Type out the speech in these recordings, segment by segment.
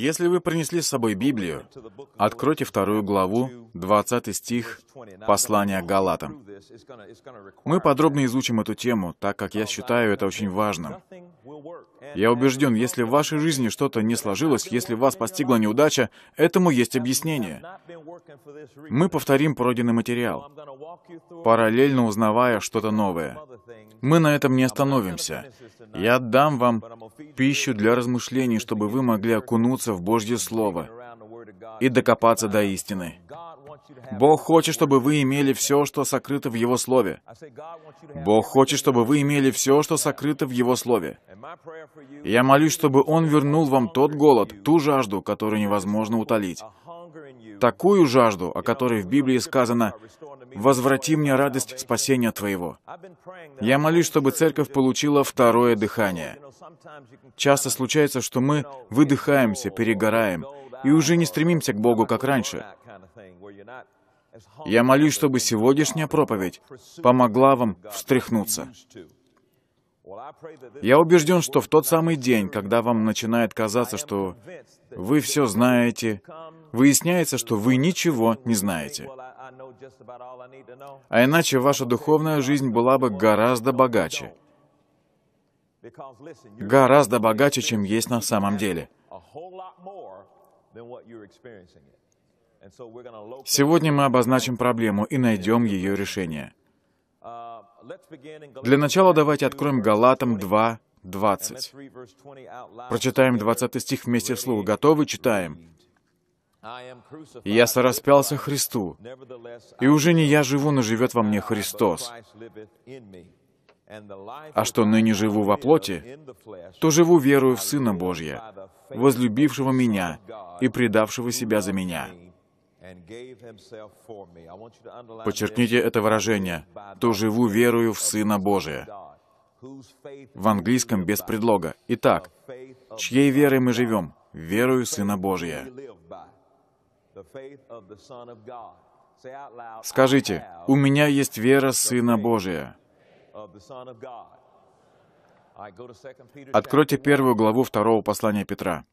Если вы принесли с собой Библию, откройте вторую главу, 20 стих послания Галатам. Мы подробно изучим эту тему, так как я считаю это очень важным. Я убежден, если в вашей жизни что-то не сложилось, если вас постигла неудача, этому есть объяснение. Мы повторим пройденный материал, параллельно узнавая что-то новое. Мы на этом не остановимся. Я дам вам пищу для размышлений, чтобы вы могли окунуться в Божье Слово и докопаться до истины. Бог хочет, чтобы вы имели все, что сокрыто в Его Слове. Бог хочет, чтобы вы имели все, что сокрыто в Его Слове. я молюсь, чтобы Он вернул вам тот голод, ту жажду, которую невозможно утолить, такую жажду, о которой в Библии сказано «Возврати мне радость спасения Твоего». Я молюсь, чтобы церковь получила второе дыхание. Часто случается, что мы выдыхаемся, перегораем, и уже не стремимся к Богу, как раньше. Я молюсь, чтобы сегодняшняя проповедь помогла вам встряхнуться. Я убежден, что в тот самый день, когда вам начинает казаться, что вы все знаете, выясняется, что вы ничего не знаете. А иначе ваша духовная жизнь была бы гораздо богаче. Гораздо богаче, чем есть на самом деле. Сегодня мы обозначим проблему и найдем ее решение. Для начала давайте откроем Галатам 2, 20. Прочитаем 20 стих вместе вслух. Готовы? Читаем. Я сораспялся Христу, и уже не я живу, но живет во мне Христос. А что ныне живу во плоти, то живу верою в Сына Божия, возлюбившего меня и предавшего себя за меня. Подчеркните это выражение «то живу верою в Сына Божия». В английском без предлога. Итак, чьей верой мы живем? Верою Сына Божия. Скажите, «У меня есть вера Сына Божия». Откройте первую главу второго послания Петра.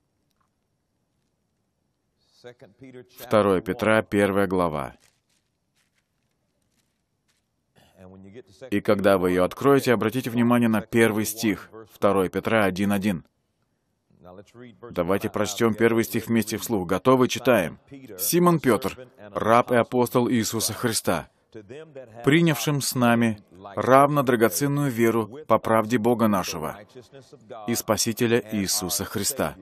2 Петра, 1 глава. И когда вы ее откроете, обратите внимание на первый стих 2 Петра 1.1. Давайте прочтем первый стих вместе вслух. Готовы? Читаем. «Симон Петр, раб и апостол Иисуса Христа, принявшим с нами равно драгоценную веру по правде Бога нашего и Спасителя Иисуса Христа».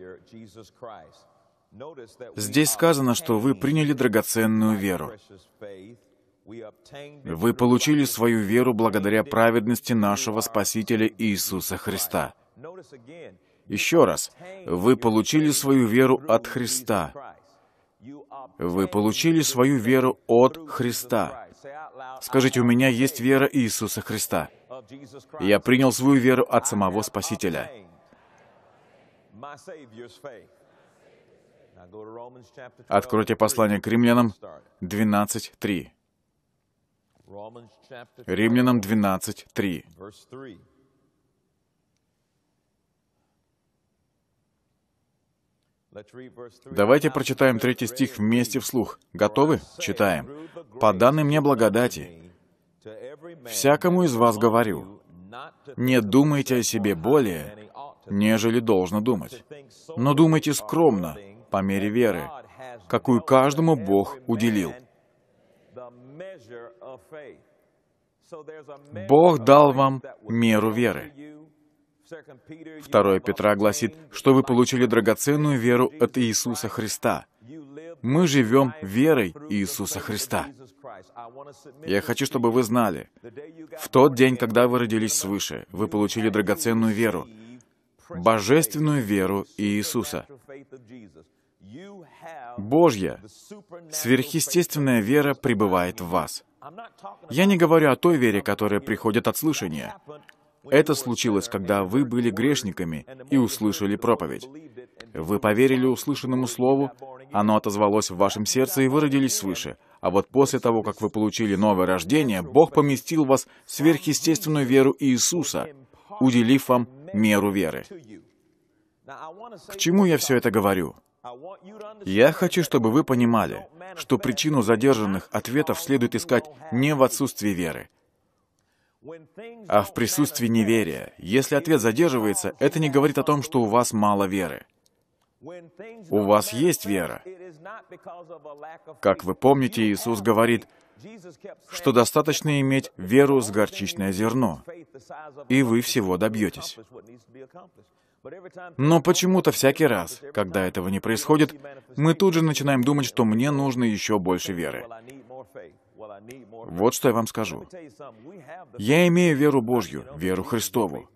Здесь сказано, что вы приняли драгоценную веру. Вы получили свою веру благодаря праведности нашего Спасителя Иисуса Христа. Еще раз, вы получили свою веру от Христа. Вы получили свою веру от Христа. Скажите, у меня есть вера Иисуса Христа. Я принял свою веру от самого Спасителя. Откройте послание к римлянам 12.3. Римлянам 12.3. Давайте прочитаем третий стих вместе вслух. Готовы? Читаем. «По данной мне благодати, всякому из вас говорю, не думайте о себе более, нежели должно думать, но думайте скромно, по мере веры, какую каждому Бог уделил». Бог дал вам меру веры. Второе Петра гласит, что вы получили драгоценную веру от Иисуса Христа. Мы живем верой Иисуса Христа. Я хочу, чтобы вы знали, в тот день, когда вы родились свыше, вы получили драгоценную веру, божественную веру Иисуса. Божья, сверхъестественная вера пребывает в вас. Я не говорю о той вере, которая приходит от слышания. Это случилось, когда вы были грешниками и услышали проповедь. Вы поверили услышанному слову, оно отозвалось в вашем сердце, и вы родились свыше. А вот после того, как вы получили новое рождение, Бог поместил в вас в сверхъестественную веру Иисуса, уделив вам меру веры. К чему я все это говорю? Я хочу, чтобы вы понимали, что причину задержанных ответов следует искать не в отсутствии веры, а в присутствии неверия. Если ответ задерживается, это не говорит о том, что у вас мало веры. У вас есть вера. Как вы помните, Иисус говорит, что достаточно иметь веру с горчичное зерно, и вы всего добьетесь. Но почему-то всякий раз, когда этого не происходит, мы тут же начинаем думать, что мне нужно еще больше веры. Вот что я вам скажу. Я имею веру Божью, веру Христову.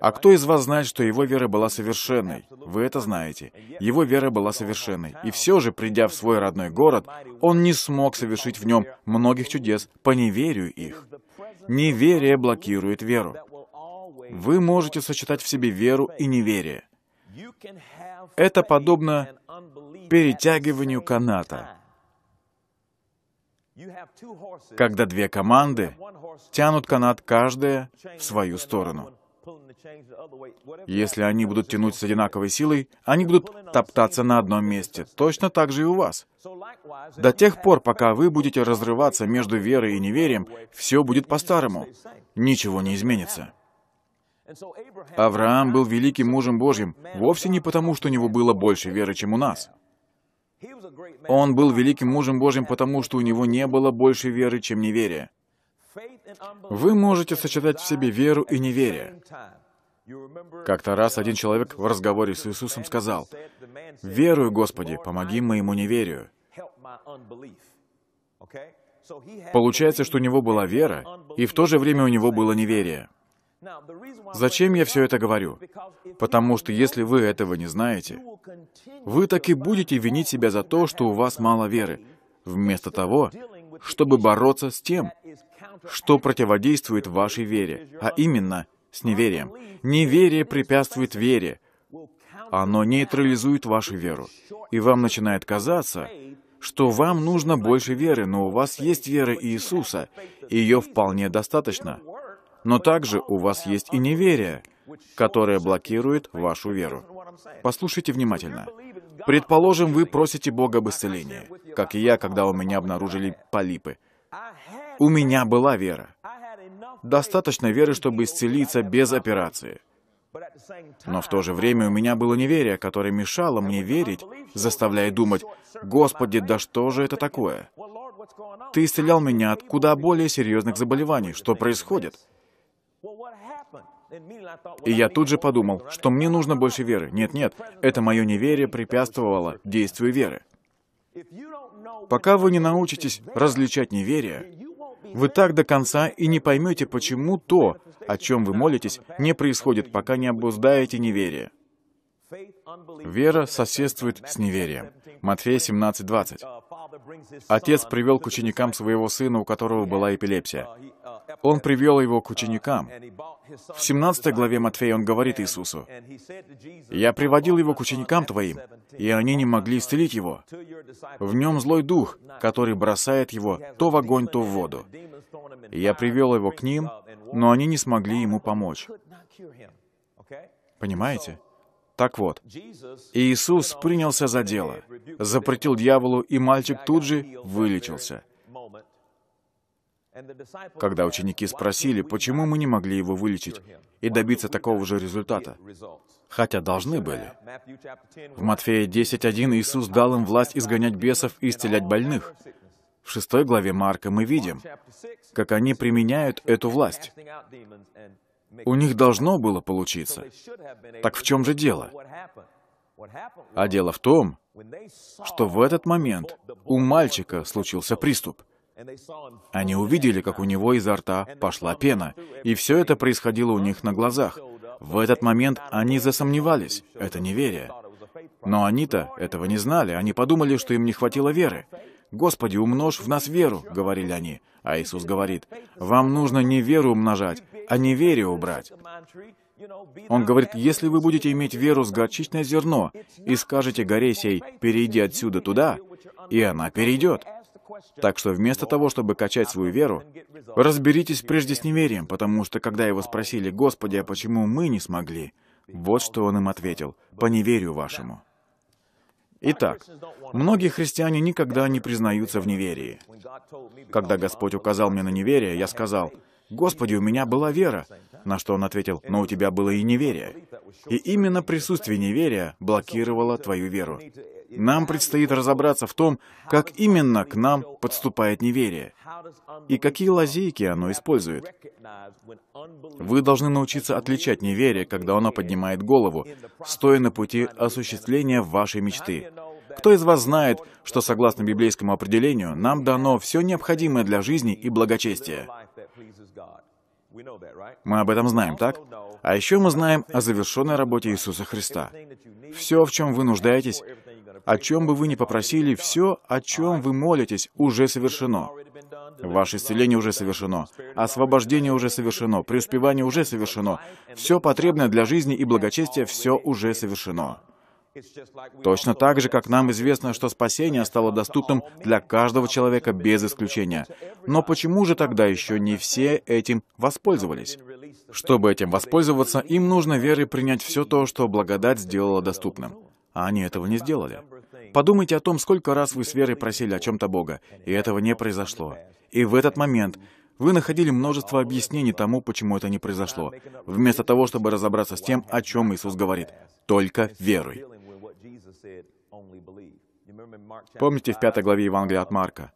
А кто из вас знает, что его вера была совершенной? Вы это знаете. Его вера была совершенной. И все же, придя в свой родной город, он не смог совершить в нем многих чудес по неверию их. Неверие блокирует веру. Вы можете сочетать в себе веру и неверие. Это подобно перетягиванию каната когда две команды тянут канат каждая в свою сторону. Если они будут тянуть с одинаковой силой, они будут топтаться на одном месте. Точно так же и у вас. До тех пор, пока вы будете разрываться между верой и неверием, все будет по-старому. Ничего не изменится. Авраам был великим мужем Божьим вовсе не потому, что у него было больше веры, чем у нас. Он был великим мужем Божьим, потому что у него не было больше веры, чем неверия. Вы можете сочетать в себе веру и неверие. Как-то раз один человек в разговоре с Иисусом сказал, «Верую, Господи, помоги моему неверию». Получается, что у него была вера, и в то же время у него было неверие. Зачем я все это говорю? Потому что если вы этого не знаете, вы так и будете винить себя за то, что у вас мало веры, вместо того, чтобы бороться с тем, что противодействует вашей вере, а именно с неверием. Неверие препятствует вере. Оно нейтрализует вашу веру. И вам начинает казаться, что вам нужно больше веры, но у вас есть вера Иисуса, и ее вполне достаточно. Но также у вас есть и неверие, которое блокирует вашу веру. Послушайте внимательно. Предположим, вы просите Бога об исцелении, как и я, когда у меня обнаружили полипы. У меня была вера. Достаточно веры, чтобы исцелиться без операции. Но в то же время у меня было неверие, которое мешало мне верить, заставляя думать, «Господи, да что же это такое?» Ты исцелял меня от куда более серьезных заболеваний. Что происходит? И я тут же подумал, что мне нужно больше веры. Нет-нет, это мое неверие препятствовало действию веры. Пока вы не научитесь различать неверие, вы так до конца и не поймете, почему то, о чем вы молитесь, не происходит, пока не обуздаете неверие. Вера соседствует с неверием. Матфея 17, 20. Отец привел к ученикам своего сына, у которого была эпилепсия. Он привел его к ученикам. В 17 главе Матфея он говорит Иисусу, «Я приводил его к ученикам твоим, и они не могли исцелить его. В нем злой дух, который бросает его то в огонь, то в воду. Я привел его к ним, но они не смогли ему помочь». Понимаете? Так вот, Иисус принялся за дело, запретил дьяволу, и мальчик тут же вылечился. Когда ученики спросили, почему мы не могли его вылечить и добиться такого же результата, хотя должны были. В Матфея 10.1 Иисус дал им власть изгонять бесов и исцелять больных. В шестой главе Марка мы видим, как они применяют эту власть. У них должно было получиться. Так в чем же дело? А дело в том, что в этот момент у мальчика случился приступ. Они увидели, как у него изо рта пошла пена, и все это происходило у них на глазах. В этот момент они засомневались, это неверие. Но они-то этого не знали, они подумали, что им не хватило веры. «Господи, умножь в нас веру», — говорили они. А Иисус говорит, «Вам нужно не веру умножать, а неверие убрать». Он говорит, «Если вы будете иметь веру с горчичное зерно и скажете горе сей, перейди отсюда туда, и она перейдет». Так что вместо того, чтобы качать свою веру, разберитесь прежде с неверием, потому что когда его спросили, «Господи, а почему мы не смогли?», вот что он им ответил, «По неверию вашему». Итак, многие христиане никогда не признаются в неверии. Когда Господь указал мне на неверие, я сказал, «Господи, у меня была вера», на что Он ответил, «Но у тебя было и неверие». И именно присутствие неверия блокировало твою веру. Нам предстоит разобраться в том, как именно к нам подступает неверие и какие лазейки оно использует. Вы должны научиться отличать неверие, когда оно поднимает голову, стоя на пути осуществления вашей мечты. Кто из вас знает, что согласно библейскому определению нам дано все необходимое для жизни и благочестия? Мы об этом знаем, так? А еще мы знаем о завершенной работе Иисуса Христа. Все, в чем вы нуждаетесь, о чем бы вы ни попросили, все, о чем вы молитесь, уже совершено. Ваше исцеление уже совершено, освобождение уже совершено, преуспевание уже совершено, все потребное для жизни и благочестия, все уже совершено. Точно так же, как нам известно, что спасение стало доступным для каждого человека без исключения. Но почему же тогда еще не все этим воспользовались? Чтобы этим воспользоваться, им нужно верой принять все то, что благодать сделала доступным. А они этого не сделали. Подумайте о том, сколько раз вы с верой просили о чем-то Бога, и этого не произошло. И в этот момент вы находили множество объяснений тому, почему это не произошло, вместо того, чтобы разобраться с тем, о чем Иисус говорит. Только веруй. Помните в пятой главе Евангелия от Марка?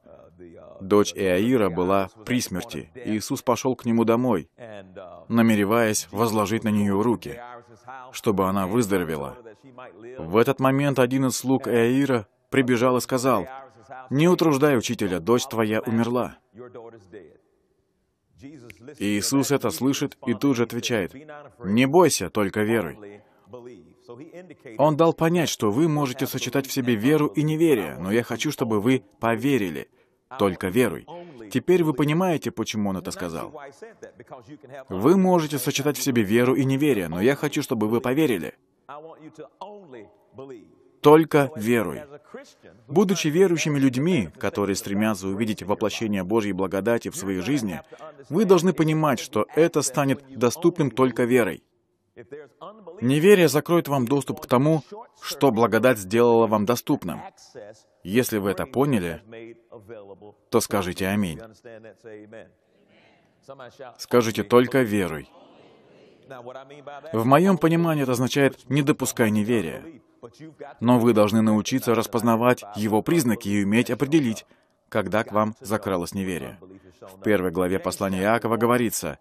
Дочь Иаира была при смерти, и Иисус пошел к нему домой, намереваясь возложить на нее руки, чтобы она выздоровела. В этот момент один из слуг Эира прибежал и сказал, «Не утруждай учителя, дочь твоя умерла». Иисус это слышит и тут же отвечает, «Не бойся, только веруй». Он дал понять, что вы можете сочетать в себе веру и неверие, но я хочу, чтобы вы поверили. Только веруй. Теперь вы понимаете, почему он это сказал. Вы можете сочетать в себе веру и неверие, но я хочу, чтобы вы поверили. Только веруй. Будучи верующими людьми, которые стремятся увидеть воплощение Божьей благодати в своей жизни, вы должны понимать, что это станет доступным только верой. Неверие закроет вам доступ к тому, что благодать сделала вам доступным. Если вы это поняли, то скажите «Аминь». Скажите только «Веруй». В моем понимании это означает «не допускай неверия». Но вы должны научиться распознавать его признаки и уметь определить, когда к вам закралось неверие. В первой главе послания Иакова говорится,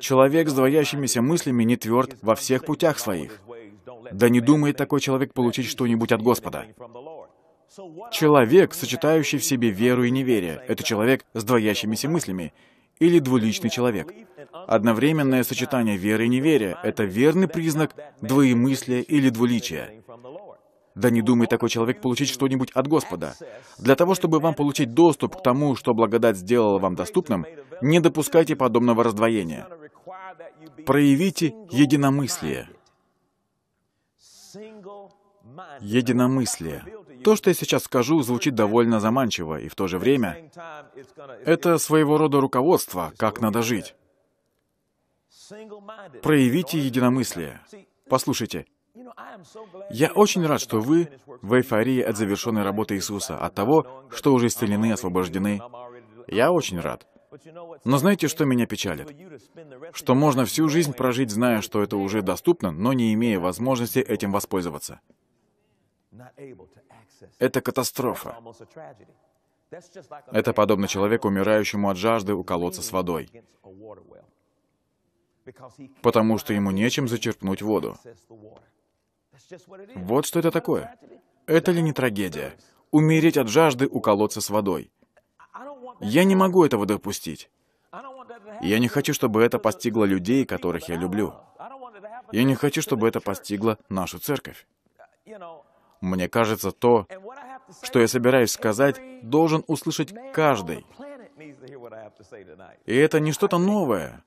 «Человек с двоящимися мыслями не тверд во всех путях своих. Да не думает такой человек получить что-нибудь от Господа». Человек, сочетающий в себе веру и неверие, это человек с двоящимися мыслями, или двуличный человек. Одновременное сочетание веры и неверия — это верный признак двоемыслия или двуличия. Да не думай такой человек получить что-нибудь от Господа. Для того, чтобы вам получить доступ к тому, что благодать сделала вам доступным, не допускайте подобного раздвоения. Проявите единомыслие единомыслие. То, что я сейчас скажу, звучит довольно заманчиво, и в то же время это своего рода руководство, как надо жить. Проявите единомыслие. Послушайте, я очень рад, что вы в эйфории от завершенной работы Иисуса, от того, что уже исцелены, освобождены. Я очень рад. Но знаете, что меня печалит? Что можно всю жизнь прожить, зная, что это уже доступно, но не имея возможности этим воспользоваться. Это катастрофа. Это подобно человеку, умирающему от жажды у колодца с водой, потому что ему нечем зачерпнуть воду. Вот что это такое. Это ли не трагедия? Умереть от жажды у колодца с водой. Я не могу этого допустить. Я не хочу, чтобы это постигло людей, которых я люблю. Я не хочу, чтобы это постигло нашу церковь. Uh, мне кажется, то, что я собираюсь сказать, должен услышать каждый. И это не что-то новое.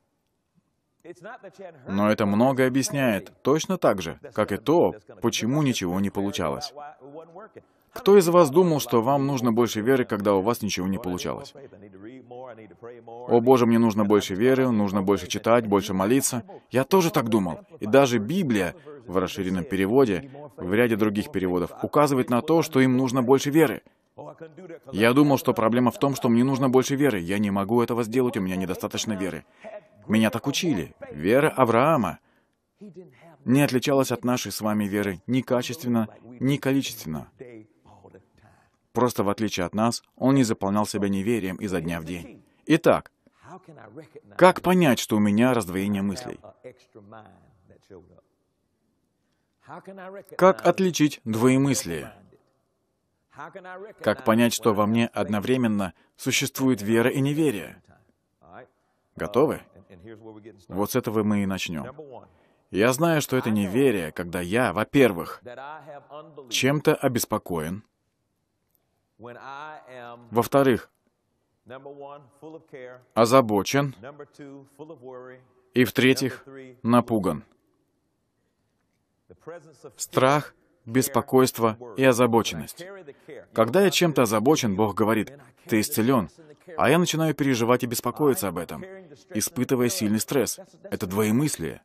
Но это многое объясняет, точно так же, как и то, почему ничего не получалось. Кто из вас думал, что вам нужно больше веры, когда у вас ничего не получалось? О боже, мне нужно больше веры, нужно больше читать, больше молиться. Я тоже так думал. И даже Библия в расширенном переводе, в ряде других переводов, указывает на то, что им нужно больше веры. Я думал, что проблема в том, что мне нужно больше веры. Я не могу этого сделать, у меня недостаточно веры. Меня так учили. Вера Авраама не отличалась от нашей с вами веры ни качественно, ни количественно. Просто в отличие от нас, он не заполнял себя неверием изо дня в день. Итак, как понять, что у меня раздвоение мыслей? Как отличить двоемыслие? Как понять, что во мне одновременно существует вера и неверие? Готовы? Uh, вот с этого мы и начнем. Я знаю, что это неверие, когда я, во-первых, чем-то обеспокоен, во-вторых, озабочен, и в-третьих, напуган. Страх, беспокойство и озабоченность. Когда я чем-то озабочен, Бог говорит, «Ты исцелен», а я начинаю переживать и беспокоиться об этом, испытывая сильный стресс. Это двоемыслие.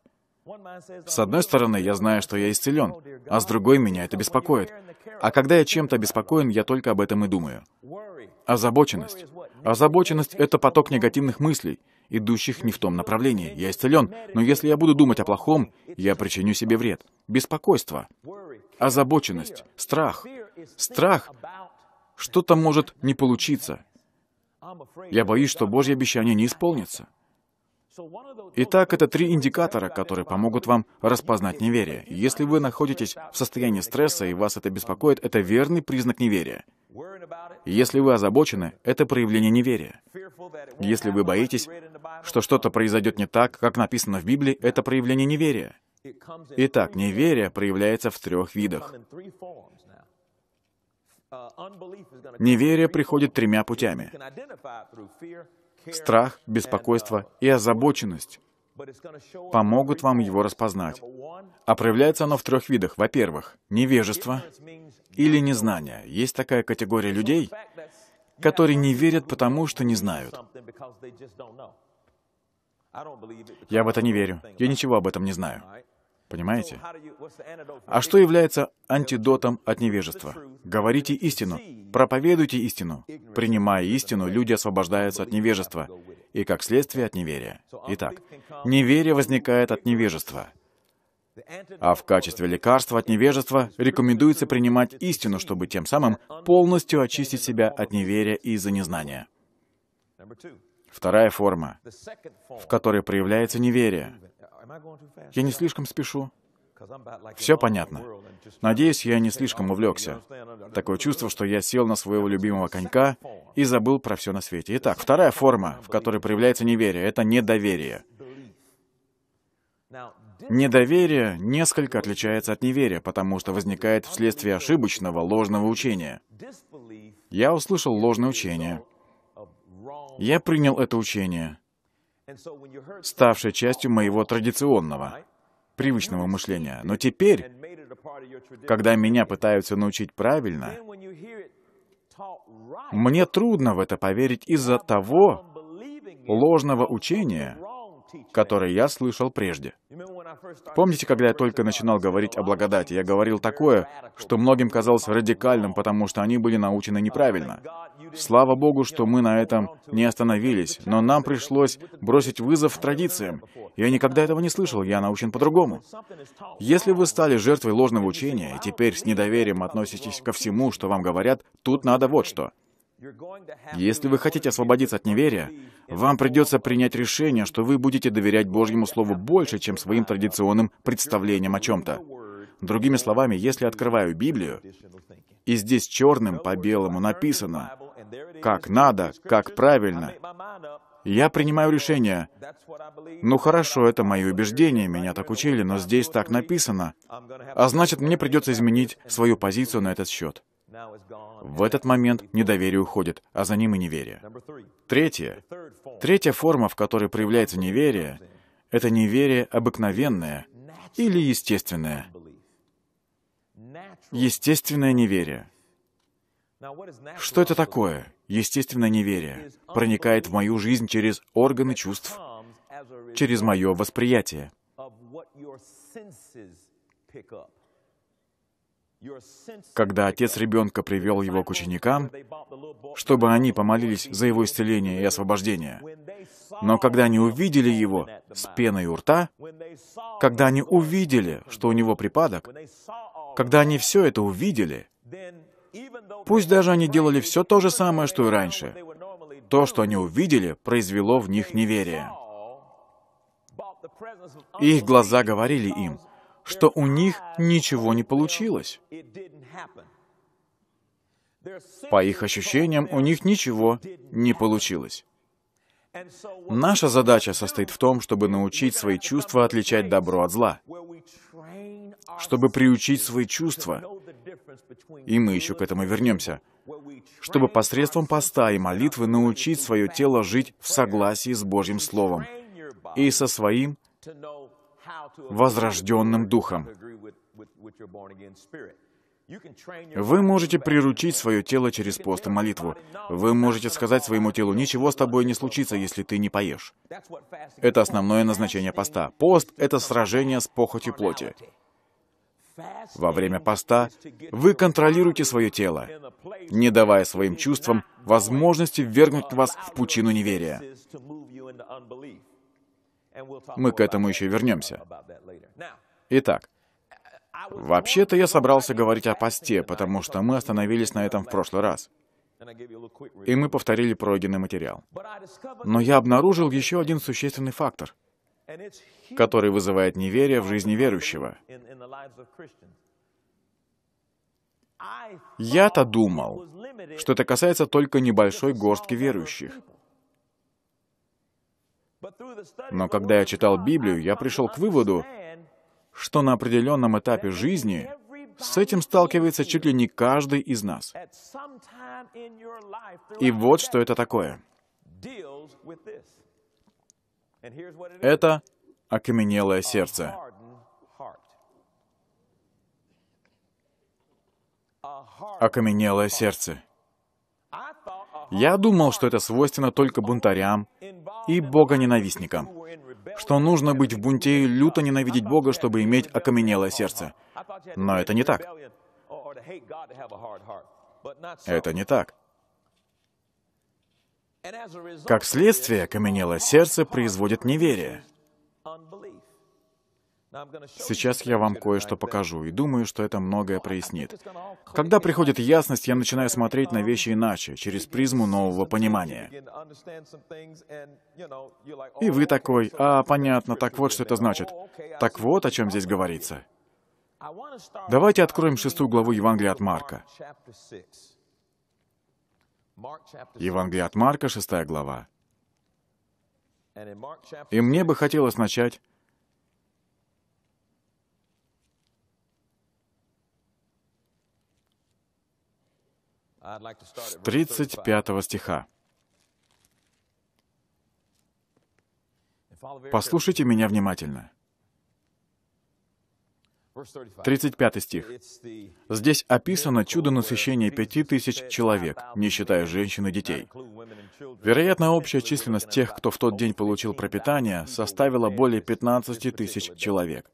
С одной стороны, я знаю, что я исцелен, а с другой меня это беспокоит. А когда я чем-то обеспокоен, я только об этом и думаю. Озабоченность. Озабоченность — это поток негативных мыслей — идущих не в том направлении. Я исцелен, но если я буду думать о плохом, я причиню себе вред. Беспокойство, озабоченность, страх. Страх что-то может не получиться. Я боюсь, что Божье обещание не исполнится. Итак, это три индикатора, которые помогут вам распознать неверие. Если вы находитесь в состоянии стресса и вас это беспокоит, это верный признак неверия. Если вы озабочены, это проявление неверия. Если вы боитесь, что что-то произойдет не так, как написано в Библии, это проявление неверия. Итак, неверие проявляется в трех видах. Неверие приходит тремя путями страх, беспокойство и озабоченность помогут вам его распознать. А проявляется оно в трех видах. Во-первых, невежество или незнание. Есть такая категория людей, которые не верят потому, что не знают. Я в это не верю. Я ничего об этом не знаю. Понимаете? А что является антидотом от невежества? Говорите истину, проповедуйте истину. Принимая истину, люди освобождаются от невежества и, как следствие, от неверия. Итак, неверие возникает от невежества. А в качестве лекарства от невежества рекомендуется принимать истину, чтобы тем самым полностью очистить себя от неверия из-за незнания. Вторая форма, в которой проявляется неверие, я не слишком спешу. Все понятно. Надеюсь, я не слишком увлекся. Такое чувство, что я сел на своего любимого конька и забыл про все на свете. Итак, вторая форма, в которой проявляется неверие, это недоверие. Недоверие несколько отличается от неверия, потому что возникает вследствие ошибочного ложного учения. Я услышал ложное учение. Я принял это учение ставшей частью моего традиционного, привычного мышления. Но теперь, когда меня пытаются научить правильно, мне трудно в это поверить из-за того ложного учения, которое я слышал прежде. Помните, когда я только начинал говорить о благодати, я говорил такое, что многим казалось радикальным, потому что они были научены неправильно. Слава Богу, что мы на этом не остановились, но нам пришлось бросить вызов традициям. Я никогда этого не слышал, я научен по-другому. Если вы стали жертвой ложного учения и теперь с недоверием относитесь ко всему, что вам говорят, тут надо вот что. Если вы хотите освободиться от неверия, вам придется принять решение, что вы будете доверять Божьему Слову больше, чем своим традиционным представлениям о чем-то. Другими словами, если открываю Библию, и здесь черным по белому написано, как надо, как правильно, я принимаю решение. Ну хорошо, это мои убеждения, меня так учили, но здесь так написано. А значит, мне придется изменить свою позицию на этот счет. В этот момент недоверие уходит, а за ним и неверие. Третье. Третья форма, в которой проявляется неверие, это неверие обыкновенное или естественное. Естественное неверие. Что это такое? Естественное неверие проникает в мою жизнь через органы чувств, через мое восприятие. Когда отец ребенка привел его к ученикам, чтобы они помолились за его исцеление и освобождение. Но когда они увидели его с пеной у рта, когда они увидели, что у него припадок, когда они все это увидели, пусть даже они делали все то же самое, что и раньше, то, что они увидели, произвело в них неверие. Их глаза говорили им, что у них ничего не получилось. По их ощущениям, у них ничего не получилось. Наша задача состоит в том, чтобы научить свои чувства отличать добро от зла, чтобы приучить свои чувства, и мы еще к этому вернемся, чтобы посредством поста и молитвы научить свое тело жить в согласии с Божьим Словом и со своим возрожденным духом. Вы можете приручить свое тело через пост и молитву. Вы можете сказать своему телу, ничего с тобой не случится, если ты не поешь. Это основное назначение поста. Пост — это сражение с похотью плоти. Во время поста вы контролируете свое тело, не давая своим чувствам возможности ввергнуть вас в пучину неверия. Мы к этому еще вернемся. Uh, Итак, вообще-то я собрался говорить о посте, потому что мы остановились на этом в прошлый раз. И мы повторили пройденный материал. Но я обнаружил еще один существенный фактор, который вызывает неверие в жизни верующего. Я-то думал, что это касается только небольшой горстки верующих. Но когда я читал Библию, я пришел к выводу, что на определенном этапе жизни с этим сталкивается чуть ли не каждый из нас. И вот что это такое. Это окаменелое сердце. Окаменелое сердце. Я думал, что это свойственно только бунтарям и богоненавистникам, что нужно быть в бунте и люто ненавидеть Бога, чтобы иметь окаменелое сердце. Но это не так. Это не так. Как следствие, окаменелое сердце производит неверие. Сейчас я вам кое-что покажу, и думаю, что это многое прояснит. Когда приходит ясность, я начинаю смотреть на um, вещи иначе, через призму нового понимания. И вы oh, такой, а, понятно, так вот, что это значит. Oh, так вот, о чем здесь говорится. Давайте откроем шестую главу Евангелия от Марка. Евангелие от Марка, шестая глава. И мне бы хотелось начать с 35 стиха. Послушайте меня внимательно. 35 стих. Здесь описано чудо насыщения пяти тысяч человек, не считая женщин и детей. Вероятно, общая численность тех, кто в тот день получил пропитание, составила более 15 тысяч человек.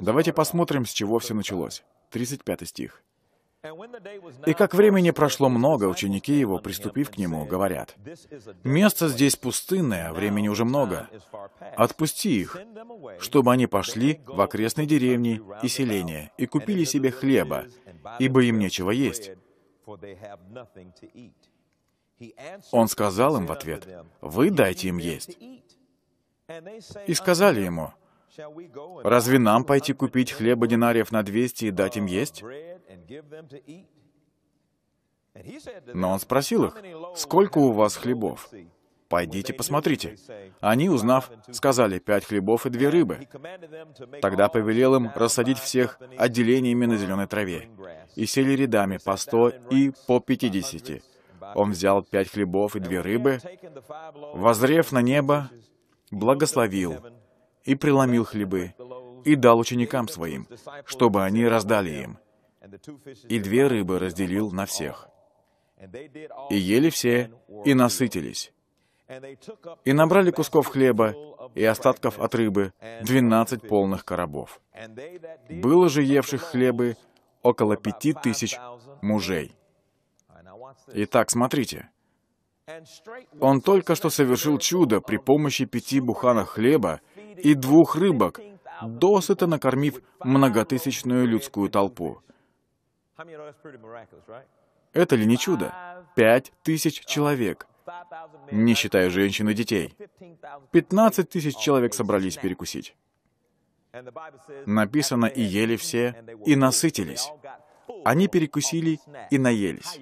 Давайте посмотрим, с чего все началось. 35 стих. И как времени прошло много, ученики его, приступив к нему, говорят, «Место здесь пустынное, времени уже много. Отпусти их, чтобы они пошли в окрестные деревни и селения и купили себе хлеба, ибо им нечего есть». Он сказал им в ответ, «Вы дайте им есть». И сказали ему, Разве нам пойти купить хлеба динариев на 200 и дать им есть? Но он спросил их, сколько у вас хлебов? Пойдите, посмотрите. Они, узнав, сказали, пять хлебов и две рыбы. Тогда повелел им рассадить всех отделениями на зеленой траве. И сели рядами по сто и по пятидесяти. Он взял пять хлебов и две рыбы, возрев на небо, благословил, и преломил хлебы, и дал ученикам своим, чтобы они раздали им. И две рыбы разделил на всех. И ели все, и насытились. И набрали кусков хлеба и остатков от рыбы двенадцать полных коробов. Было же евших хлебы около пяти тысяч мужей. Итак, смотрите. Он только что совершил чудо при помощи пяти буханок хлеба и двух рыбок, досыта накормив многотысячную людскую толпу. Это ли не чудо? Пять тысяч человек, не считая женщин и детей. Пятнадцать тысяч человек собрались перекусить. Написано, и ели все, и насытились. Они перекусили и наелись.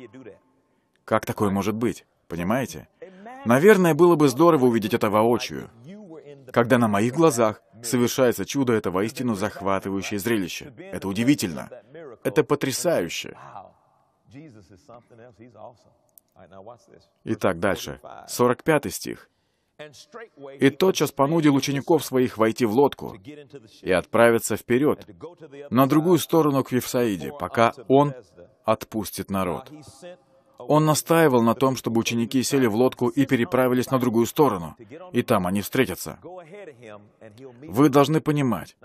Как такое может быть? Понимаете? Наверное, было бы здорово увидеть это воочию когда на моих глазах совершается чудо, это воистину захватывающее зрелище. Это удивительно. Это потрясающе. Итак, дальше. 45 стих. «И тотчас понудил учеников своих войти в лодку и отправиться вперед, на другую сторону к Вифсаиде, пока он отпустит народ». Он настаивал на том, чтобы ученики сели в лодку и переправились на другую сторону, и там они встретятся. Вы должны понимать,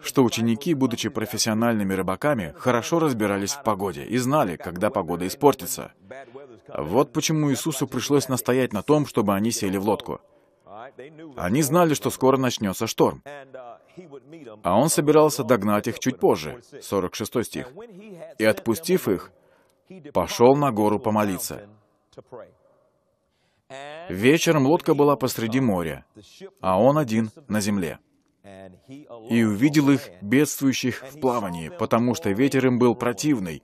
что ученики, будучи профессиональными рыбаками, хорошо разбирались в погоде и знали, когда погода испортится. Вот почему Иисусу пришлось настоять на том, чтобы они сели в лодку. Они знали, что скоро начнется шторм. А он собирался догнать их чуть позже, 46 стих. «И отпустив их, пошел на гору помолиться. Вечером лодка была посреди моря, а он один на земле. И увидел их, бедствующих в плавании, потому что ветер им был противный.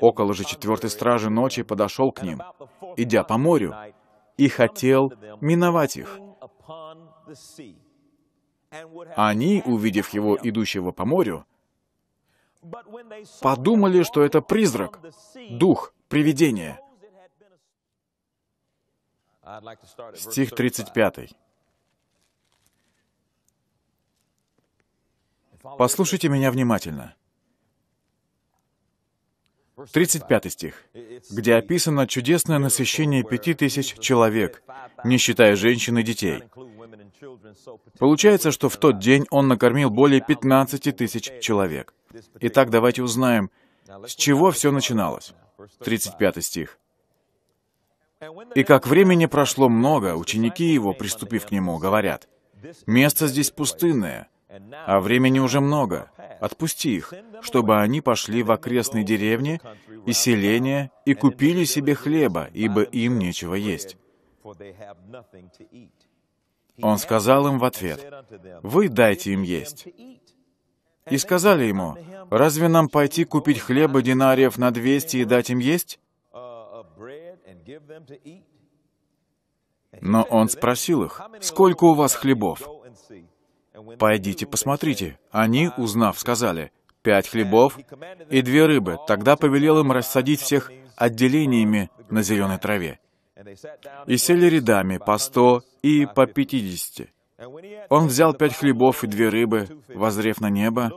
Около же четвертой стражи ночи подошел к ним, идя по морю, и хотел миновать их. Они, увидев его, идущего по морю, подумали, что это призрак, дух, привидение. Стих 35. Послушайте меня внимательно. 35 стих, где описано чудесное насыщение пяти тысяч человек, не считая женщин и детей. Получается, что в тот день он накормил более 15 тысяч человек. Итак, давайте узнаем, с чего все начиналось. 35 стих. «И как времени прошло много, ученики его, приступив к нему, говорят, «Место здесь пустынное, а времени уже много. Отпусти их, чтобы они пошли в окрестные деревни и селения и купили себе хлеба, ибо им нечего есть. Он сказал им в ответ, «Вы дайте им есть». И сказали ему, «Разве нам пойти купить хлеба динариев на 200 и дать им есть?» Но он спросил их, «Сколько у вас хлебов?» «Пойдите, посмотрите». Они, узнав, сказали, «Пять хлебов и две рыбы». Тогда повелел им рассадить всех отделениями на зеленой траве. И сели рядами по сто и по пятидесяти. Он взял пять хлебов и две рыбы, возрев на небо,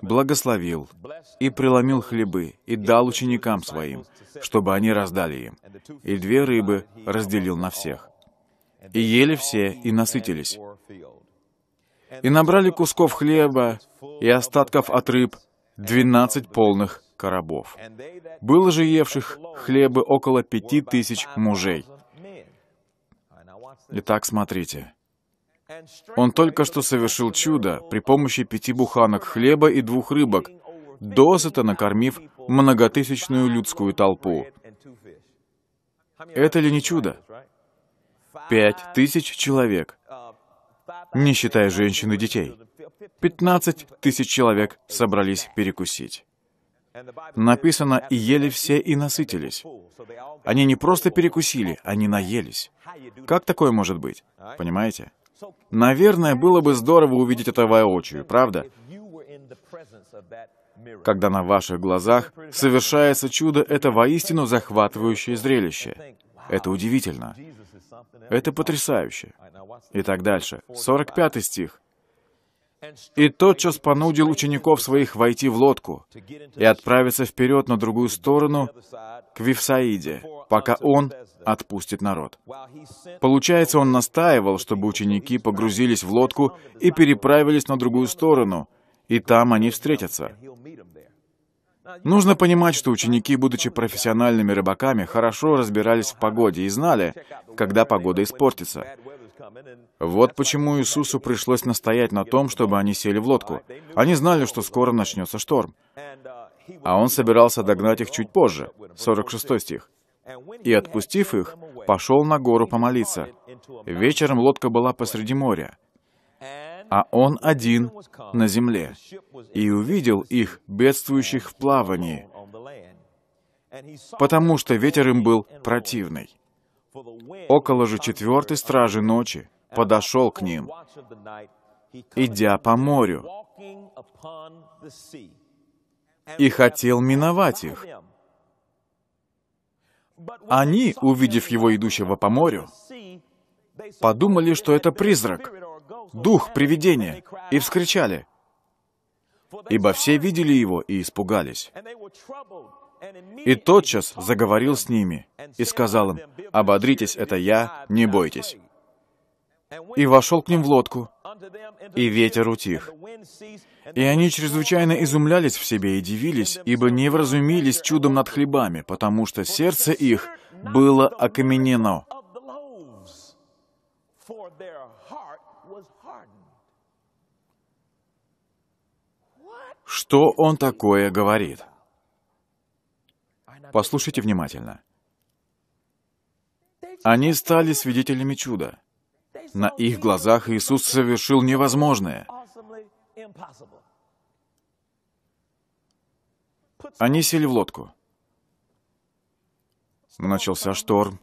благословил и преломил хлебы и дал ученикам своим, чтобы они раздали им, и две рыбы разделил на всех. И ели все и насытились и набрали кусков хлеба и остатков от рыб двенадцать полных коробов. Было же евших хлебы около пяти тысяч мужей. Итак, смотрите. Он только что совершил чудо при помощи пяти буханок хлеба и двух рыбок, досыта накормив многотысячную людскую толпу. Это ли не чудо? Пять тысяч человек не считая женщин и детей. 15 тысяч человек собрались перекусить. Написано, и ели все и насытились. Они не просто перекусили, они наелись. Как такое может быть? Понимаете? Наверное, было бы здорово увидеть это воочию, правда? Когда на ваших глазах совершается чудо, это воистину захватывающее зрелище. Это удивительно. Это потрясающе. И так дальше. 45 стих. «И тотчас понудил учеников своих войти в лодку и отправиться вперед на другую сторону, к Вифсаиде, пока он отпустит народ». Получается, он настаивал, чтобы ученики погрузились в лодку и переправились на другую сторону, и там они встретятся. Нужно понимать, что ученики, будучи профессиональными рыбаками, хорошо разбирались в погоде и знали, когда погода испортится. Вот почему Иисусу пришлось настоять на том, чтобы они сели в лодку. Они знали, что скоро начнется шторм. А он собирался догнать их чуть позже, 46 стих. «И, отпустив их, пошел на гору помолиться. Вечером лодка была посреди моря, а он один на земле, и увидел их, бедствующих в плавании, потому что ветер им был противный. Около же четвертой стражи ночи подошел к ним, идя по морю, и хотел миновать их. Они, увидев его идущего по морю, подумали, что это призрак, «Дух привидения!» и вскричали, ибо все видели его и испугались. И тотчас заговорил с ними и сказал им, «Ободритесь, это я, не бойтесь». И вошел к ним в лодку, и ветер утих. И они чрезвычайно изумлялись в себе и дивились, ибо не вразумились чудом над хлебами, потому что сердце их было окаменено. Что он такое говорит? Послушайте внимательно. Они стали свидетелями чуда. На их глазах Иисус совершил невозможное. Они сели в лодку. Начался шторм.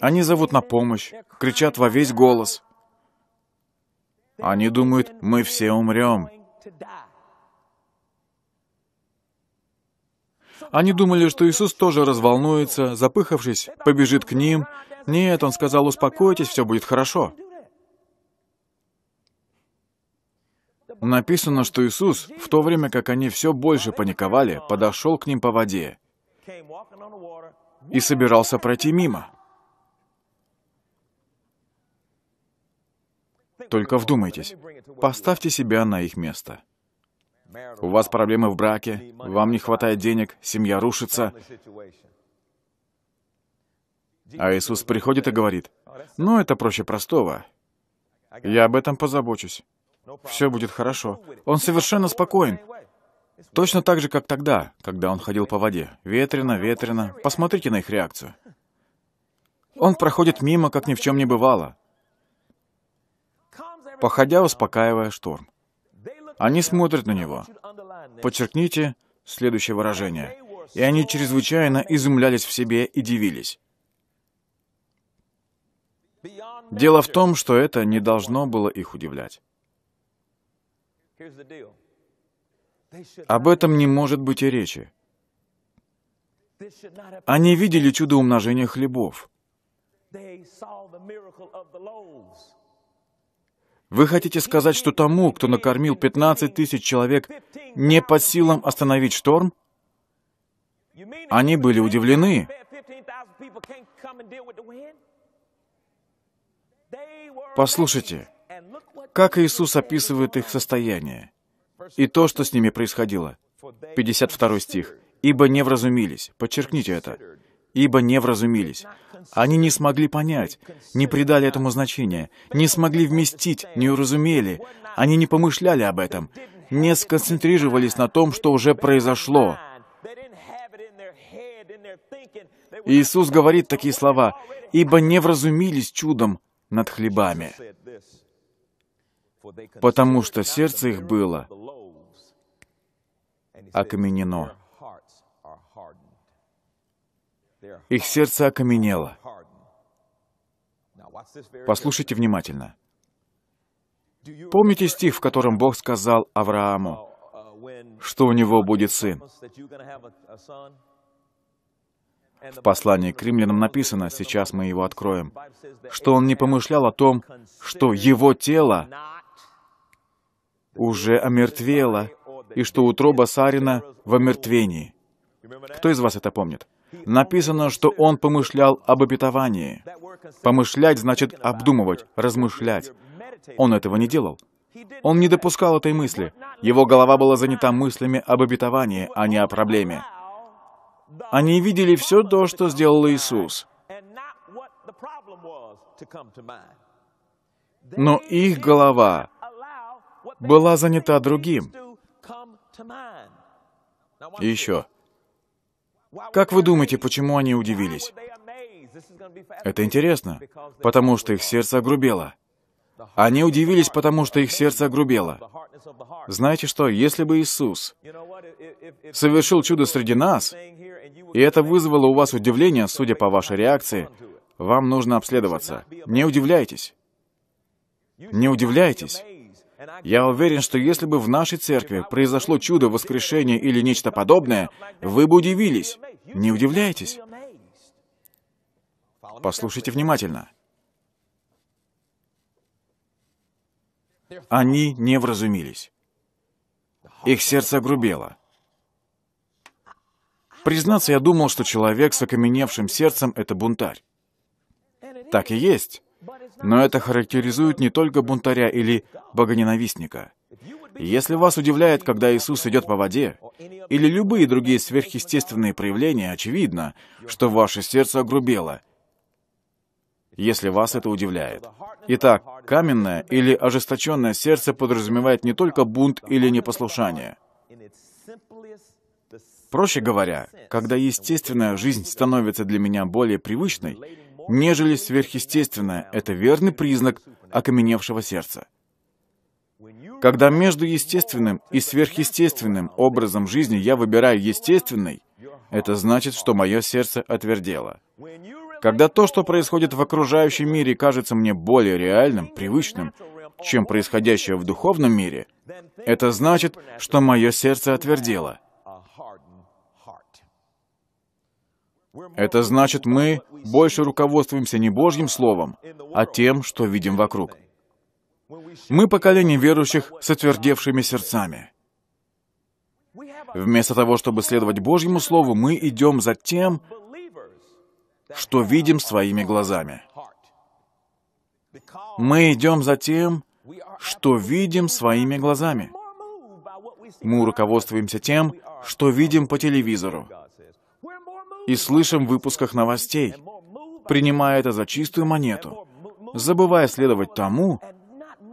Они зовут на помощь, кричат во весь голос. Они думают, мы все умрем. Они думали, что Иисус тоже разволнуется, запыхавшись, побежит к ним. Нет, он сказал, успокойтесь, все будет хорошо. Написано, что Иисус, в то время как они все больше паниковали, подошел к ним по воде и собирался пройти мимо. Только вдумайтесь. Поставьте себя на их место. У вас проблемы в браке, вам не хватает денег, семья рушится. А Иисус приходит и говорит, «Ну, это проще простого. Я об этом позабочусь. Все будет хорошо». Он совершенно спокоен. Точно так же, как тогда, когда он ходил по воде. Ветрено, ветрено. Посмотрите на их реакцию. Он проходит мимо, как ни в чем не бывало походя успокаивая шторм. Они смотрят на него. Подчеркните следующее выражение. «И они чрезвычайно изумлялись в себе и дивились». Дело в том, что это не должно было их удивлять. Об этом не может быть и речи. Они видели чудо умножения хлебов. Вы хотите сказать, что тому, кто накормил 15 тысяч человек, не по силам остановить шторм? Они были удивлены. Послушайте, как Иисус описывает их состояние и то, что с ними происходило. 52 стих. «Ибо не вразумились». Подчеркните это ибо не вразумились. Они не смогли понять, не придали этому значения, не смогли вместить, не уразумели, они не помышляли об этом, не сконцентрировались на том, что уже произошло. Иисус говорит такие слова, «Ибо не вразумились чудом над хлебами, потому что сердце их было окаменено». Их сердце окаменело. Послушайте внимательно. Помните стих, в котором Бог сказал Аврааму, что у него будет сын? В послании к римлянам написано, сейчас мы его откроем, что он не помышлял о том, что его тело уже омертвело, и что утроба Сарина в омертвении. Кто из вас это помнит? написано, что он помышлял об обетовании. Помышлять значит обдумывать, размышлять. Он этого не делал. Он не допускал этой мысли. Его голова была занята мыслями об обетовании, а не о проблеме. Они видели все то, что сделал Иисус. Но их голова была занята другим. И еще. Как вы думаете, почему они удивились? Это интересно, потому что их сердце огрубело. Они удивились, потому что их сердце огрубело. Знаете что, если бы Иисус совершил чудо среди нас, и это вызвало у вас удивление, судя по вашей реакции, вам нужно обследоваться. Не удивляйтесь. Не удивляйтесь. Я уверен, что если бы в нашей церкви произошло чудо воскрешения или нечто подобное, вы бы удивились. Не удивляйтесь. Послушайте внимательно. Они не вразумились. Их сердце огрубело. Признаться, я думал, что человек с окаменевшим сердцем — это бунтарь. Так и есть. Но это характеризует не только бунтаря или богоненавистника. Если вас удивляет, когда Иисус идет по воде, или любые другие сверхъестественные проявления, очевидно, что ваше сердце огрубело, если вас это удивляет. Итак, каменное или ожесточенное сердце подразумевает не только бунт или непослушание. Проще говоря, когда естественная жизнь становится для меня более привычной, нежели сверхъестественное. Это верный признак окаменевшего сердца. Когда между естественным и сверхъестественным образом жизни я выбираю естественный, это значит, что мое сердце отвердело. Когда то, что происходит в окружающем мире, кажется мне более реальным, привычным, чем происходящее в духовном мире, это значит, что мое сердце отвердело. Это значит, мы больше руководствуемся не Божьим Словом, а тем, что видим вокруг. Мы поколение верующих с отвердевшими сердцами. Вместо того, чтобы следовать Божьему Слову, мы идем за тем, что видим своими глазами. Мы идем за тем, что видим своими глазами. Мы руководствуемся тем, что видим по телевизору, и слышим в выпусках новостей, принимая это за чистую монету, забывая следовать тому,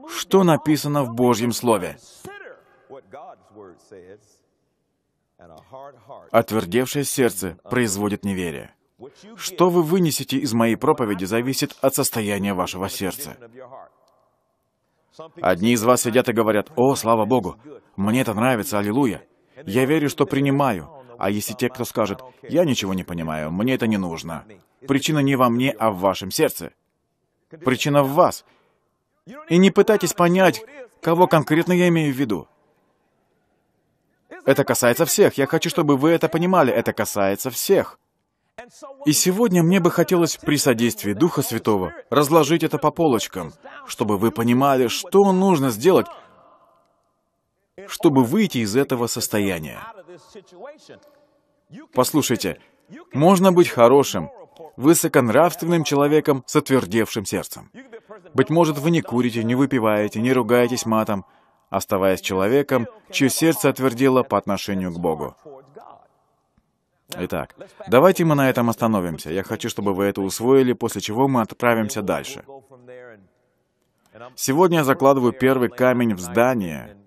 что написано в Божьем Слове. Отвердевшее сердце производит неверие. Что вы вынесете из моей проповеди, зависит от состояния вашего сердца. Одни из вас сидят и говорят, «О, слава Богу! Мне это нравится, аллилуйя! Я верю, что принимаю, а если те, кто скажет, «Я ничего не понимаю, мне это не нужно», причина не во мне, а в вашем сердце. Причина в вас. И не пытайтесь понять, кого конкретно я имею в виду. Это касается всех. Я хочу, чтобы вы это понимали. Это касается всех. И сегодня мне бы хотелось при содействии Духа Святого разложить это по полочкам, чтобы вы понимали, что нужно сделать, чтобы выйти из этого состояния. Послушайте, можно быть хорошим, высоконравственным человеком с отвердевшим сердцем. Быть может, вы не курите, не выпиваете, не ругаетесь матом, оставаясь человеком, чье сердце отвердело по отношению к Богу. Итак, давайте мы на этом остановимся. Я хочу, чтобы вы это усвоили, после чего мы отправимся дальше. Сегодня я закладываю первый камень в здание,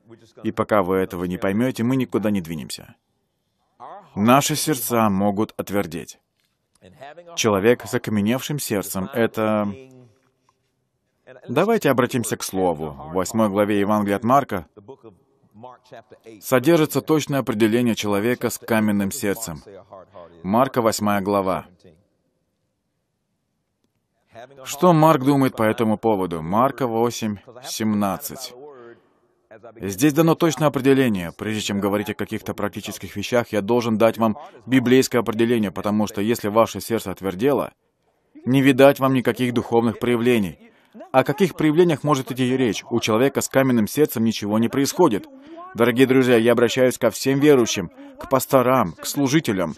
и пока вы этого не поймете, мы никуда не двинемся. Наши сердца могут отвердеть. Человек с окаменевшим сердцем — это... Давайте обратимся к Слову. В 8 главе Евангелия от Марка содержится точное определение человека с каменным сердцем. Марка 8 глава. Что Марк думает по этому поводу? Марка 8, 17. Здесь дано точное определение. Прежде чем говорить о каких-то практических вещах, я должен дать вам библейское определение, потому что если ваше сердце отвердело, не видать вам никаких духовных проявлений. О каких проявлениях может идти речь? У человека с каменным сердцем ничего не происходит. Дорогие друзья, я обращаюсь ко всем верующим, к пасторам, к служителям.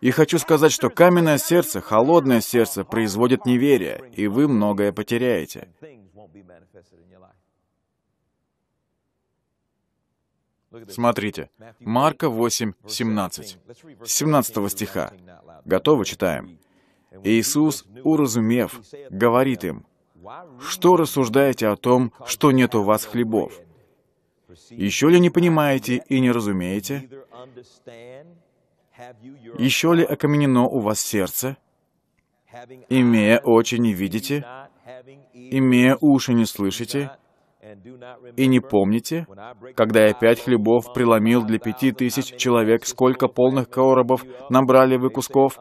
И хочу сказать, что каменное сердце, холодное сердце производит неверие, и вы многое потеряете. Смотрите, Марка 8, 17. 17 стиха. Готовы, читаем. Иисус, уразумев, говорит им, «Что рассуждаете о том, что нет у вас хлебов? Еще ли не понимаете и не разумеете? Еще ли окаменено у вас сердце? Имея очи не видите? Имея уши не слышите? И не помните, когда я пять хлебов преломил для пяти тысяч человек, сколько полных коробов набрали вы кусков?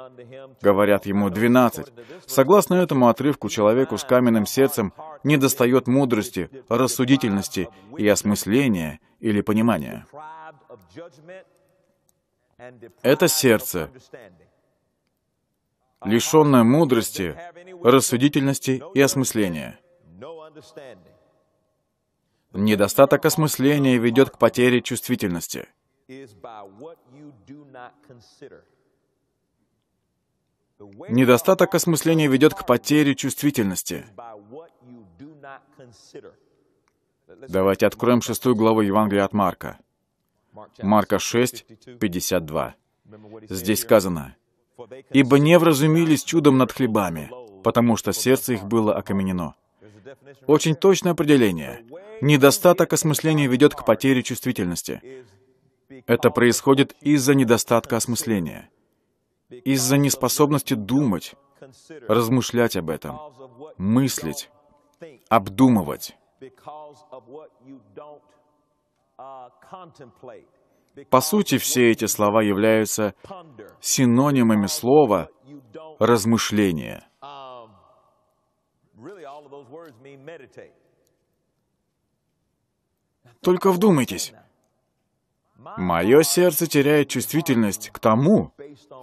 Говорят ему двенадцать. Согласно этому отрывку, человеку с каменным сердцем не достает мудрости, рассудительности и осмысления или понимания. Это сердце, лишенное мудрости, рассудительности и осмысления. Недостаток осмысления ведет к потере чувствительности. Недостаток осмысления ведет к потере чувствительности. Давайте откроем шестую главу Евангелия от Марка. Марка 6, 52. Здесь сказано, «Ибо не вразумились чудом над хлебами, потому что сердце их было окаменено». Очень точное определение недостаток осмысления ведет к потере чувствительности. Это происходит из-за недостатка осмысления, из-за неспособности думать, размышлять об этом, мыслить, обдумывать. По сути, все эти слова являются синонимами слова «размышление». Um, только вдумайтесь. Мое сердце теряет чувствительность к тому,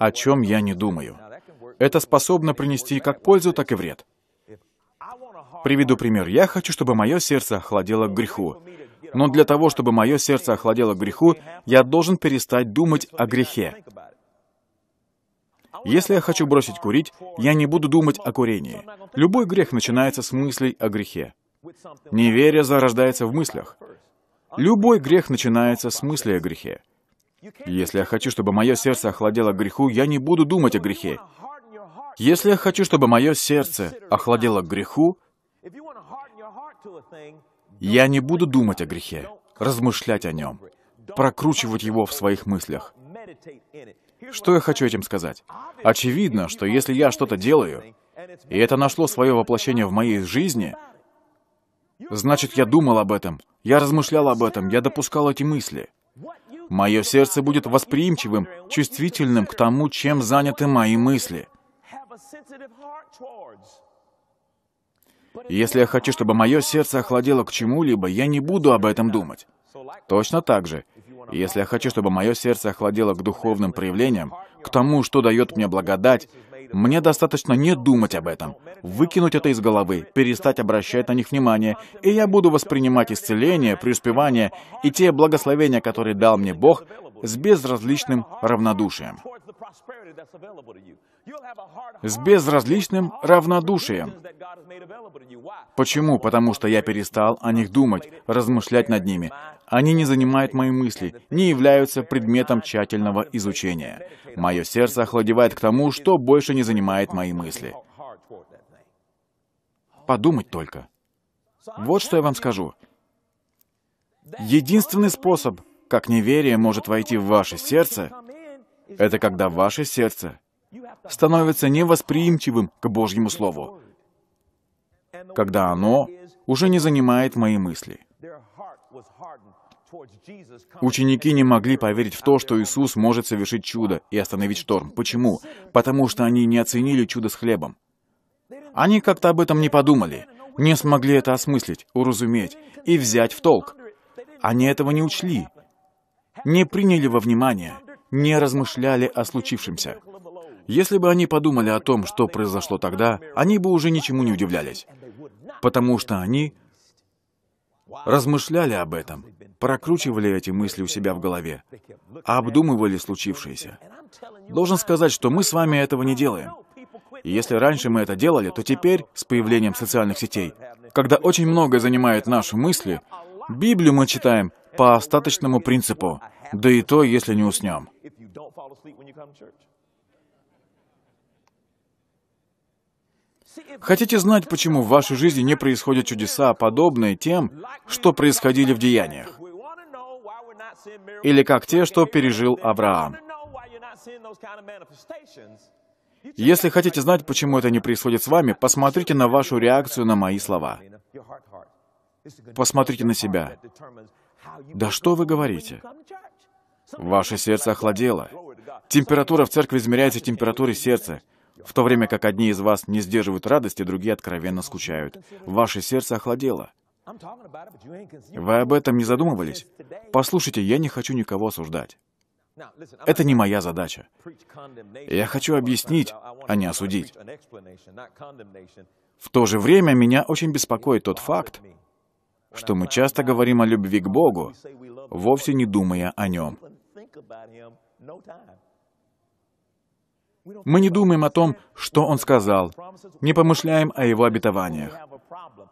о чем я не думаю. Это способно принести как пользу, так и вред. Приведу пример. Я хочу, чтобы мое сердце охладело к греху. Но для того, чтобы мое сердце охладело к греху, я должен перестать думать о грехе. Если я хочу бросить курить, я не буду думать о курении. Любой грех начинается с мыслей о грехе. Неверие зарождается в мыслях. Любой грех начинается с мысли о грехе. Если я хочу, чтобы мое сердце охладело к греху, я не буду думать о грехе. Если я хочу, чтобы мое сердце охладело к греху, я не буду думать о грехе, размышлять о нем, прокручивать его в своих мыслях. Что я хочу этим сказать? Очевидно, что если я что-то делаю, и это нашло свое воплощение в моей жизни, значит, я думал об этом, я размышлял об этом, я допускал эти мысли. Мое сердце будет восприимчивым, чувствительным к тому, чем заняты мои мысли. Если я хочу, чтобы мое сердце охладело к чему-либо, я не буду об этом думать. Точно так же, если я хочу, чтобы мое сердце охладело к духовным проявлениям, к тому, что дает мне благодать, мне достаточно не думать об этом, выкинуть это из головы, перестать обращать на них внимание, и я буду воспринимать исцеление, преуспевание и те благословения, которые дал мне Бог, с безразличным равнодушием с безразличным равнодушием. Почему? Потому что я перестал о них думать, размышлять над ними. Они не занимают мои мысли, не являются предметом тщательного изучения. Мое сердце охладевает к тому, что больше не занимает мои мысли. Подумать только. Вот что я вам скажу. Единственный способ, как неверие может войти в ваше сердце, это когда ваше сердце становится невосприимчивым к Божьему Слову, когда оно уже не занимает мои мысли. Ученики не могли поверить в то, что Иисус может совершить чудо и остановить шторм. Почему? Потому что они не оценили чудо с хлебом. Они как-то об этом не подумали, не смогли это осмыслить, уразуметь и взять в толк. Они этого не учли, не приняли во внимание, не размышляли о случившемся. Если бы они подумали о том, что произошло тогда, они бы уже ничему не удивлялись, потому что они размышляли об этом, прокручивали эти мысли у себя в голове, обдумывали случившееся. Должен сказать, что мы с вами этого не делаем. И если раньше мы это делали, то теперь, с появлением социальных сетей, когда очень многое занимает наши мысли, Библию мы читаем по остаточному принципу, да и то, если не уснем. Хотите знать, почему в вашей жизни не происходят чудеса, подобные тем, что происходили в деяниях? Или как те, что пережил Авраам? Если хотите знать, почему это не происходит с вами, посмотрите на вашу реакцию на мои слова. Посмотрите на себя. Да что вы говорите? Ваше сердце охладело. Температура в церкви измеряется температурой сердца. В то время как одни из вас не сдерживают радости, другие откровенно скучают. Ваше сердце охладело. Вы об этом не задумывались? Послушайте, я не хочу никого осуждать. Это не моя задача. Я хочу объяснить, а не осудить. В то же время меня очень беспокоит тот факт, что мы часто говорим о любви к Богу, вовсе не думая о нем. Мы не думаем о том, что Он сказал, не помышляем о Его обетованиях.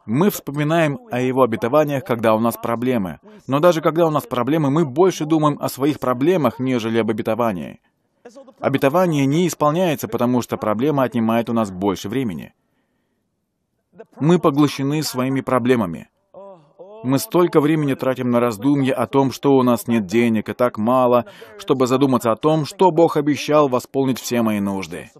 Мы вспоминаем о Его обетованиях, когда у нас проблемы. Но даже когда у нас проблемы, мы больше думаем о своих проблемах, нежели об обетовании. Обетование не исполняется, потому что проблема отнимает у нас больше времени. Мы поглощены своими проблемами. Мы столько времени тратим на раздумья о том, что у нас нет денег и так мало, чтобы задуматься о том, что Бог обещал восполнить все мои нужды.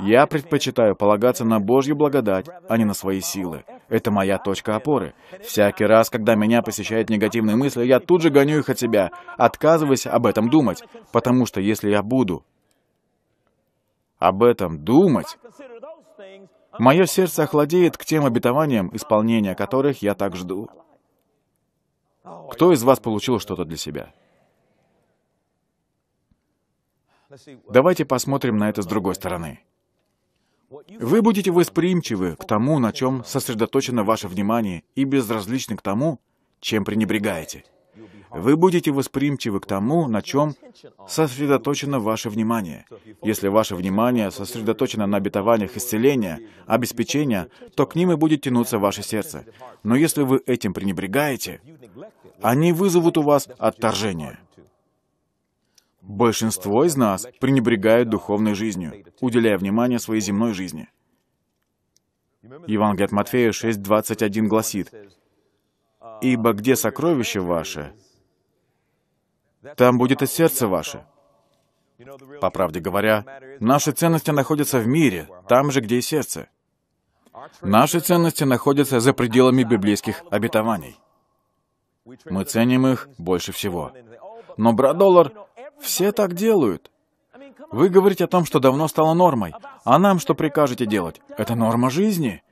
Я предпочитаю полагаться на Божью благодать, а не на свои силы. Это моя точка опоры. Всякий раз, когда меня посещают негативные мысли, я тут же гоню их от себя, отказываясь об этом думать, потому что если я буду об этом думать, Мое сердце охладеет к тем обетованиям, исполнения которых я так жду. Кто из вас получил что-то для себя? Давайте посмотрим на это с другой стороны. Вы будете восприимчивы к тому, на чем сосредоточено ваше внимание, и безразличны к тому, чем пренебрегаете вы будете восприимчивы к тому, на чем сосредоточено ваше внимание. Если ваше внимание сосредоточено на обетованиях исцеления, обеспечения, то к ним и будет тянуться ваше сердце. Но если вы этим пренебрегаете, они вызовут у вас отторжение. Большинство из нас пренебрегают духовной жизнью, уделяя внимание своей земной жизни. Евангелие от Матфея 6.21 гласит, Ибо где сокровище ваше, там будет и сердце ваше. По правде говоря, наши ценности находятся в мире, там же, где и сердце. Наши ценности находятся за пределами библейских обетований. Мы ценим их больше всего. Но, брат Доллар, все так делают. Вы говорите о том, что давно стало нормой. А нам что прикажете делать? Это норма жизни.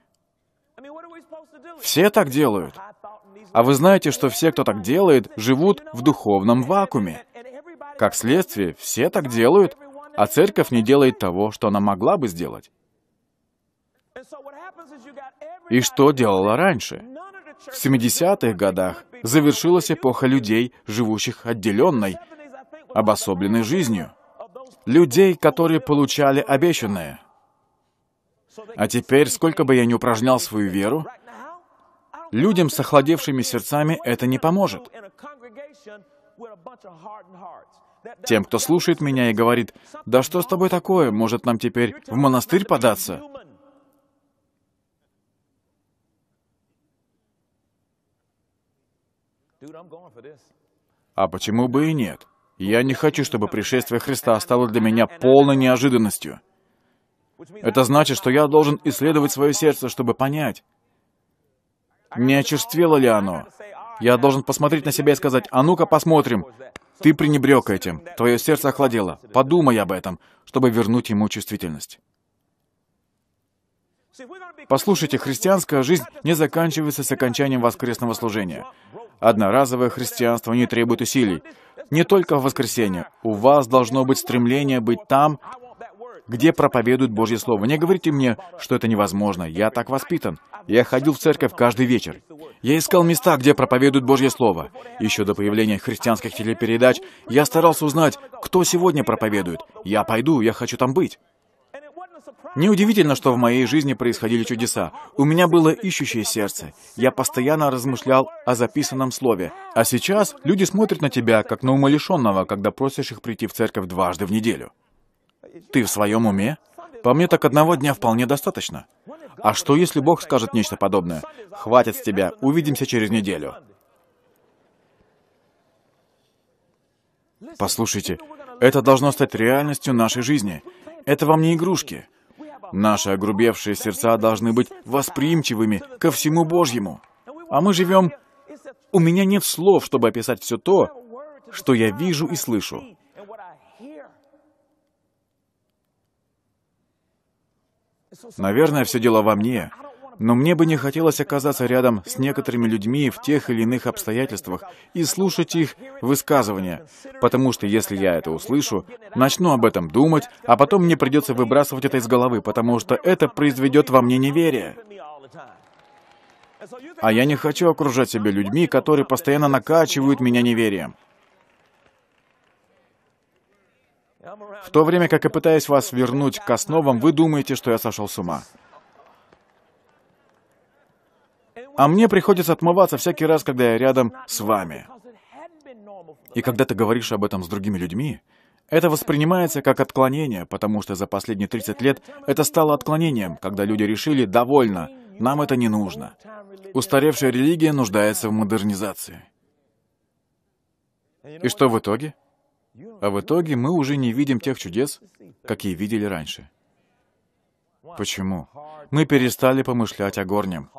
Все так делают. А вы знаете, что все, кто так делает, живут в духовном вакууме. Как следствие, все так делают, а церковь не делает того, что она могла бы сделать. И что делала раньше? В 70-х годах завершилась эпоха людей, живущих отделенной, обособленной жизнью. Людей, которые получали обещанное. А теперь, сколько бы я ни упражнял свою веру, Людям с охладевшими сердцами это не поможет. Тем, кто слушает меня и говорит, «Да что с тобой такое? Может, нам теперь в монастырь податься?» А почему бы и нет? Я не хочу, чтобы пришествие Христа стало для меня полной неожиданностью. Это значит, что я должен исследовать свое сердце, чтобы понять, не очерствело ли оно? Я должен посмотреть на себя и сказать, а ну-ка посмотрим. Ты пренебрег этим, твое сердце охладело. Подумай об этом, чтобы вернуть ему чувствительность. Послушайте, христианская жизнь не заканчивается с окончанием воскресного служения. Одноразовое христианство не требует усилий. Не только в воскресенье. У вас должно быть стремление быть там, где проповедуют Божье Слово. Не говорите мне, что это невозможно. Я так воспитан. Я ходил в церковь каждый вечер. Я искал места, где проповедуют Божье Слово. Еще до появления христианских телепередач я старался узнать, кто сегодня проповедует. Я пойду, я хочу там быть. Неудивительно, что в моей жизни происходили чудеса. У меня было ищущее сердце. Я постоянно размышлял о записанном слове. А сейчас люди смотрят на тебя, как на умалишенного, когда просишь их прийти в церковь дважды в неделю. Ты в своем уме? По мне так одного дня вполне достаточно. А что, если Бог скажет нечто подобное? Хватит с тебя, увидимся через неделю. Послушайте, это должно стать реальностью нашей жизни. Это вам не игрушки. Наши огрубевшие сердца должны быть восприимчивыми ко всему Божьему. А мы живем... У меня нет слов, чтобы описать все то, что я вижу и слышу. Наверное, все дело во мне. Но мне бы не хотелось оказаться рядом с некоторыми людьми в тех или иных обстоятельствах и слушать их высказывания, потому что если я это услышу, начну об этом думать, а потом мне придется выбрасывать это из головы, потому что это произведет во мне неверие. А я не хочу окружать себя людьми, которые постоянно накачивают меня неверием. В то время как и пытаясь вас вернуть к основам, вы думаете, что я сошел с ума. А мне приходится отмываться всякий раз, когда я рядом с вами. И когда ты говоришь об этом с другими людьми, это воспринимается как отклонение, потому что за последние 30 лет это стало отклонением, когда люди решили «довольно, нам это не нужно». Устаревшая религия нуждается в модернизации. И что в итоге? А в итоге мы уже не видим тех чудес, какие видели раньше. Почему? Мы перестали помышлять о горнем.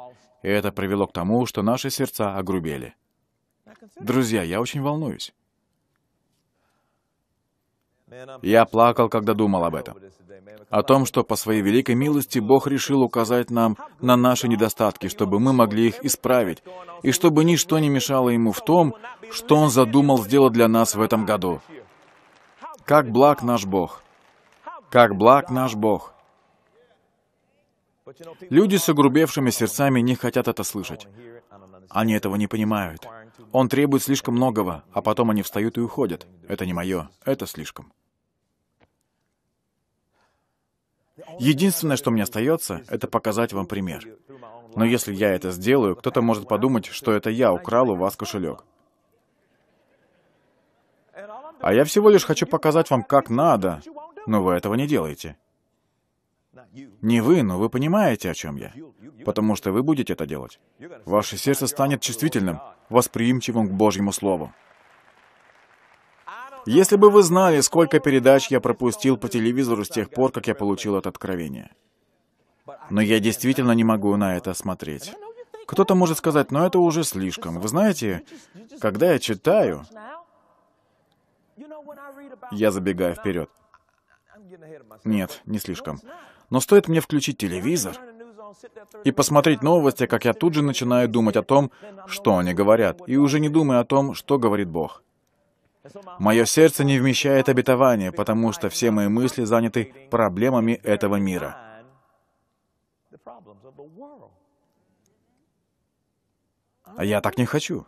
И это привело к тому, что наши сердца огрубели. Друзья, я очень волнуюсь. Я плакал, когда думал об этом. О том, что по своей великой милости Бог решил указать нам на наши недостатки, чтобы мы могли их исправить, и чтобы ничто не мешало Ему в том, что Он задумал сделать для нас в этом году. Как благ наш Бог! Как благ наш Бог! Люди с огрубевшими сердцами не хотят это слышать. Они этого не понимают. Он требует слишком многого, а потом они встают и уходят. Это не мое, это слишком. Единственное, что мне остается, это показать вам пример. Но если я это сделаю, кто-то может подумать, что это я украл у вас кошелек. А я всего лишь хочу показать вам, как надо, но вы этого не делаете. Не вы, но вы понимаете, о чем я. Потому что вы будете это делать. Ваше сердце станет чувствительным, восприимчивым к Божьему Слову. Если бы вы знали, сколько передач я пропустил по телевизору с тех пор, как я получил это откровение. Но я действительно не могу на это смотреть. Кто-то может сказать, но это уже слишком. Вы знаете, когда я читаю, я забегаю вперед. Нет, не слишком. Но стоит мне включить телевизор и посмотреть новости, как я тут же начинаю думать о том, что они говорят, и уже не думаю о том, что говорит Бог. Мое сердце не вмещает обетование, потому что все мои мысли заняты проблемами этого мира. А я так не хочу.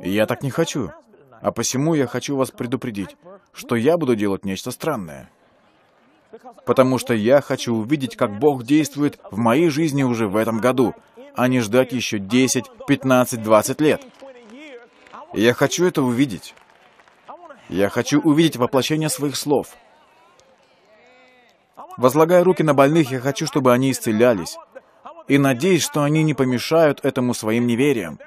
Я так не хочу. А посему я хочу вас предупредить, что я буду делать нечто странное. Потому что я хочу увидеть, как Бог действует в моей жизни уже в этом году, а не ждать еще 10, 15, 20 лет. Я хочу это увидеть. Я хочу увидеть воплощение своих слов. Возлагая руки на больных, я хочу, чтобы они исцелялись. И надеюсь, что они не помешают этому своим неверием.